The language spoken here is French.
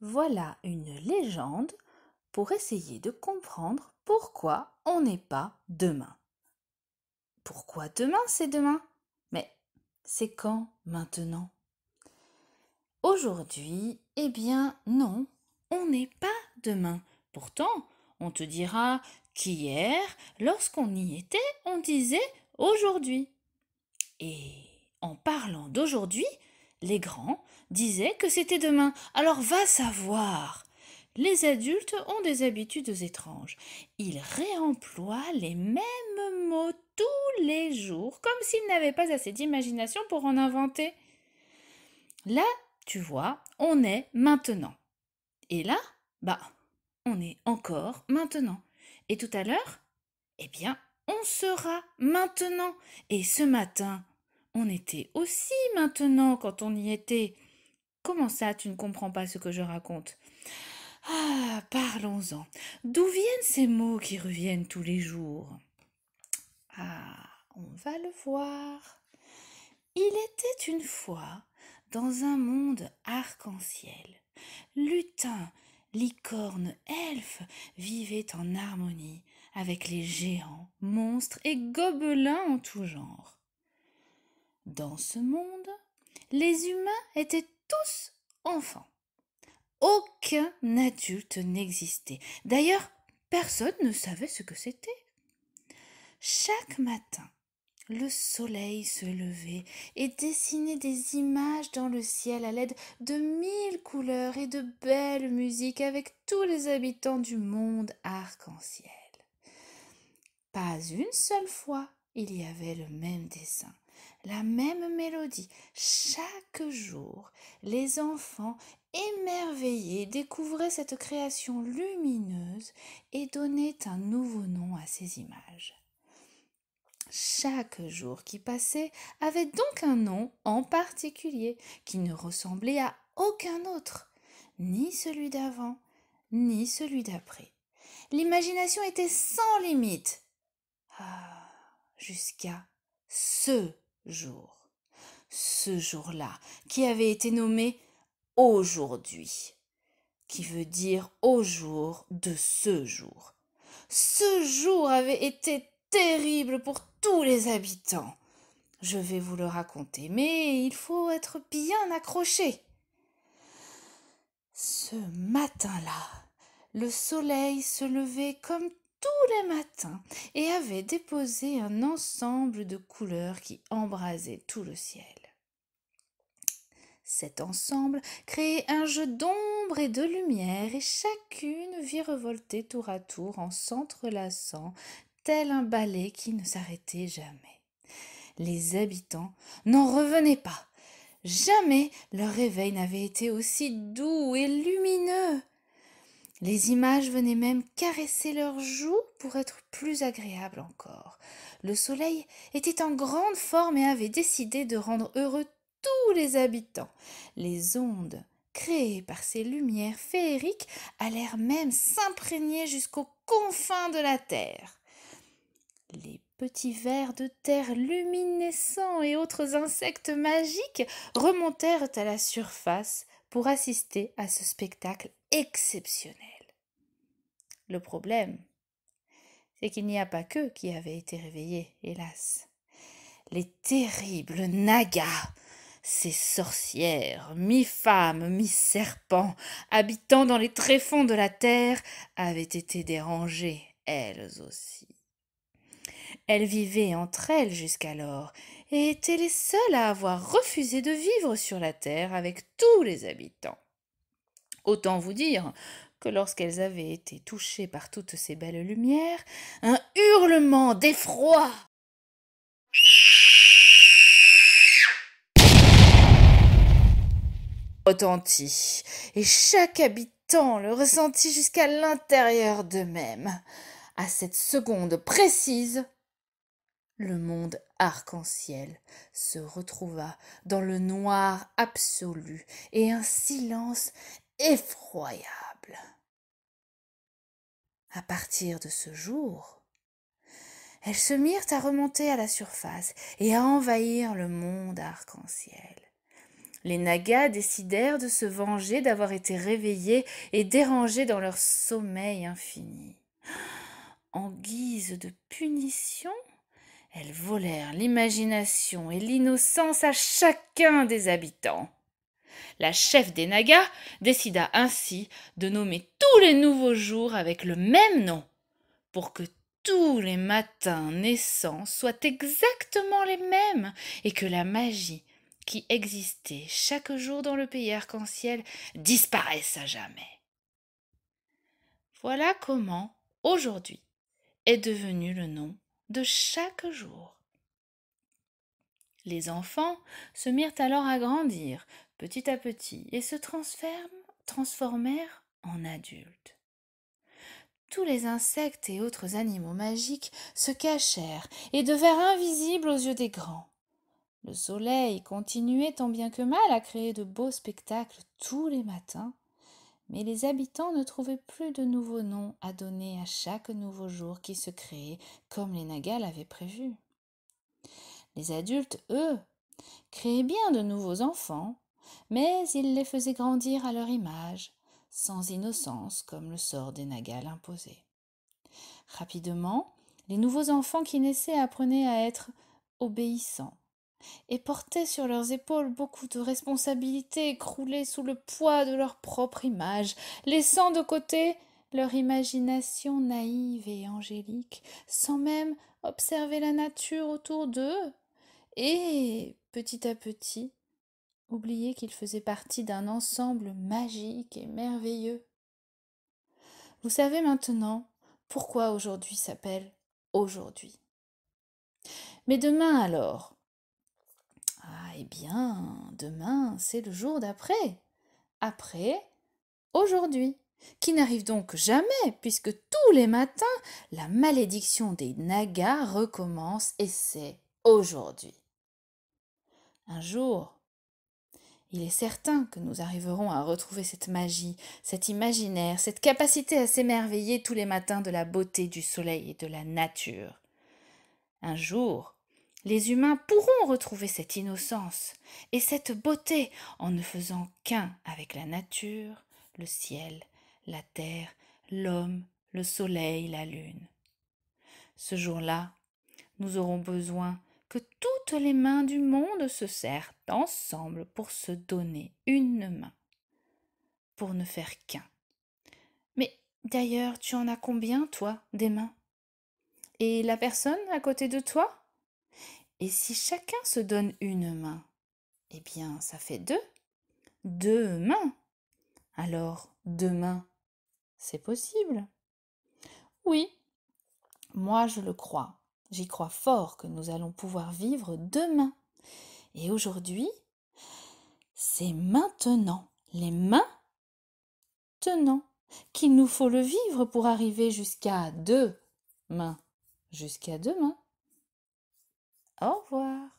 Voilà une légende pour essayer de comprendre pourquoi on n'est pas demain. Pourquoi demain c'est demain Mais c'est quand maintenant Aujourd'hui, eh bien non, on n'est pas demain. Pourtant, on te dira qu'hier, lorsqu'on y était, on disait aujourd'hui. Et en parlant d'aujourd'hui, les grands disait que c'était demain. Alors va savoir. Les adultes ont des habitudes étranges. Ils réemploient les mêmes mots tous les jours, comme s'ils n'avaient pas assez d'imagination pour en inventer. Là, tu vois, on est maintenant. Et là, bah, on est encore maintenant. Et tout à l'heure, eh bien, on sera maintenant. Et ce matin, on était aussi maintenant quand on y était. Comment ça, tu ne comprends pas ce que je raconte Ah, parlons-en. D'où viennent ces mots qui reviennent tous les jours Ah, on va le voir. Il était une fois dans un monde arc-en-ciel. Lutins, licornes, elfes vivaient en harmonie avec les géants, monstres et gobelins en tout genre. Dans ce monde, les humains étaient tous enfants. Aucun adulte n'existait. D'ailleurs, personne ne savait ce que c'était. Chaque matin, le soleil se levait et dessinait des images dans le ciel à l'aide de mille couleurs et de belles musiques avec tous les habitants du monde arc-en-ciel. Pas une seule fois il y avait le même dessin la même mélodie. Chaque jour, les enfants, émerveillés, découvraient cette création lumineuse et donnaient un nouveau nom à ces images. Chaque jour qui passait avait donc un nom en particulier qui ne ressemblait à aucun autre, ni celui d'avant, ni celui d'après. L'imagination était sans limite. Ah, jusqu'à ce jour. Ce jour-là, qui avait été nommé aujourd'hui, qui veut dire au jour de ce jour. Ce jour avait été terrible pour tous les habitants. Je vais vous le raconter, mais il faut être bien accroché. Ce matin-là, le soleil se levait comme tous les matins et avait déposé un ensemble de couleurs qui embrasaient tout le ciel. Cet ensemble créait un jeu d'ombre et de lumière et chacune vit revolter tour à tour en s'entrelaçant tel un ballet qui ne s'arrêtait jamais. Les habitants n'en revenaient pas. Jamais leur réveil n'avait été aussi doux et lumineux. Les images venaient même caresser leurs joues pour être plus agréables encore. Le soleil était en grande forme et avait décidé de rendre heureux tous les habitants. Les ondes créées par ces lumières féeriques allèrent même s'imprégner jusqu'aux confins de la terre. Les petits vers de terre luminescents et autres insectes magiques remontèrent à la surface pour assister à ce spectacle exceptionnel. Le problème, c'est qu'il n'y a pas qu'eux qui avaient été réveillés, hélas. Les terribles nagas, ces sorcières, mi-femmes, mi-serpents, habitant dans les tréfonds de la terre, avaient été dérangées, elles aussi. Elles vivaient entre elles jusqu'alors, et étaient les seules à avoir refusé de vivre sur la terre avec tous les habitants. Autant vous dire que lorsqu'elles avaient été touchées par toutes ces belles lumières, un hurlement d'effroi retentit, et chaque habitant le ressentit jusqu'à l'intérieur d'eux-mêmes. À cette seconde précise, le monde arc-en-ciel se retrouva dans le noir absolu et un silence effroyable. À partir de ce jour, elles se mirent à remonter à la surface et à envahir le monde arc-en-ciel. Les nagas décidèrent de se venger d'avoir été réveillés et dérangés dans leur sommeil infini. En guise de punition, elles volèrent l'imagination et l'innocence à chacun des habitants. La chef des Nagas décida ainsi de nommer tous les nouveaux jours avec le même nom, pour que tous les matins naissants soient exactement les mêmes et que la magie qui existait chaque jour dans le pays arc-en-ciel disparaisse à jamais. Voilà comment aujourd'hui est devenu le nom de chaque jour. Les enfants se mirent alors à grandir, petit à petit et se transformèrent en adultes. Tous les insectes et autres animaux magiques se cachèrent et devinrent invisibles aux yeux des grands. Le soleil continuait tant bien que mal à créer de beaux spectacles tous les matins, mais les habitants ne trouvaient plus de nouveaux noms à donner à chaque nouveau jour qui se créait, comme les Nagas l'avaient prévu. Les adultes, eux, créaient bien de nouveaux enfants, mais il les faisait grandir à leur image, sans innocence comme le sort des nagales imposés. Rapidement, les nouveaux enfants qui naissaient apprenaient à être obéissants et portaient sur leurs épaules beaucoup de responsabilités écroulées sous le poids de leur propre image, laissant de côté leur imagination naïve et angélique, sans même observer la nature autour d'eux. Et petit à petit, Oublier qu'il faisait partie d'un ensemble magique et merveilleux. Vous savez maintenant pourquoi aujourd'hui s'appelle aujourd'hui. Mais demain alors Ah eh bien, demain, c'est le jour d'après. Après, aujourd'hui, qui n'arrive donc jamais, puisque tous les matins, la malédiction des nagas recommence et c'est aujourd'hui. Un jour, il est certain que nous arriverons à retrouver cette magie, cet imaginaire, cette capacité à s'émerveiller tous les matins de la beauté du soleil et de la nature. Un jour, les humains pourront retrouver cette innocence et cette beauté en ne faisant qu'un avec la nature, le ciel, la terre, l'homme, le soleil, la lune. Ce jour-là, nous aurons besoin que toutes les mains du monde se serrent ensemble pour se donner une main, pour ne faire qu'un. Mais d'ailleurs, tu en as combien, toi, des mains Et la personne à côté de toi Et si chacun se donne une main, eh bien, ça fait deux. Deux mains. Alors, deux mains, c'est possible. Oui, moi je le crois. J'y crois fort que nous allons pouvoir vivre demain. Et aujourd'hui, c'est maintenant, les mains tenant, qu'il nous faut le vivre pour arriver jusqu'à demain. Jusqu'à demain. Au revoir.